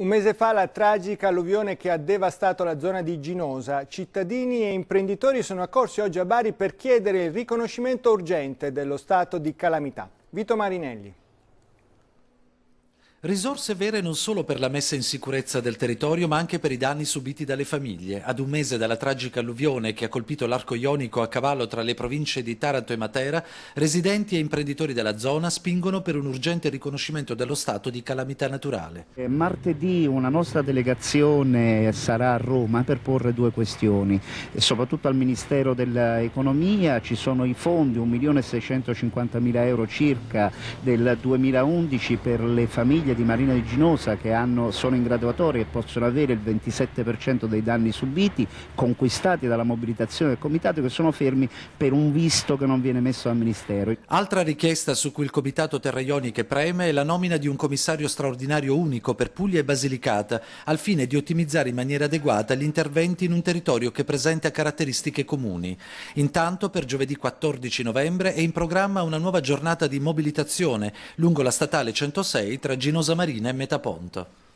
Un mese fa la tragica alluvione che ha devastato la zona di Ginosa. Cittadini e imprenditori sono accorsi oggi a Bari per chiedere il riconoscimento urgente dello stato di calamità. Vito Marinelli. Risorse vere non solo per la messa in sicurezza del territorio, ma anche per i danni subiti dalle famiglie. Ad un mese dalla tragica alluvione che ha colpito l'arco ionico a cavallo tra le province di Taranto e Matera, residenti e imprenditori della zona spingono per un urgente riconoscimento dello stato di calamità naturale. Eh, martedì una nostra delegazione sarà a Roma per porre due questioni, soprattutto al Ministero dell'Economia. Ci sono i fondi, 1.650.000 euro circa del 2011 per le famiglie Battaglia di Marina di Ginosa che hanno, sono in graduatoria e possono avere il 27% dei danni subiti, conquistati dalla mobilitazione del Comitato, che sono fermi per un visto che non viene messo dal Ministero. Altra richiesta su cui il Comitato Terraioni che preme è la nomina di un commissario straordinario unico per Puglia e Basilicata, al fine di ottimizzare in maniera adeguata gli interventi in un territorio che presenta caratteristiche comuni. Intanto per giovedì 14 novembre è in programma una nuova giornata di mobilitazione lungo la statale 106 tra Ginosa Canosa Marina e Metaponto.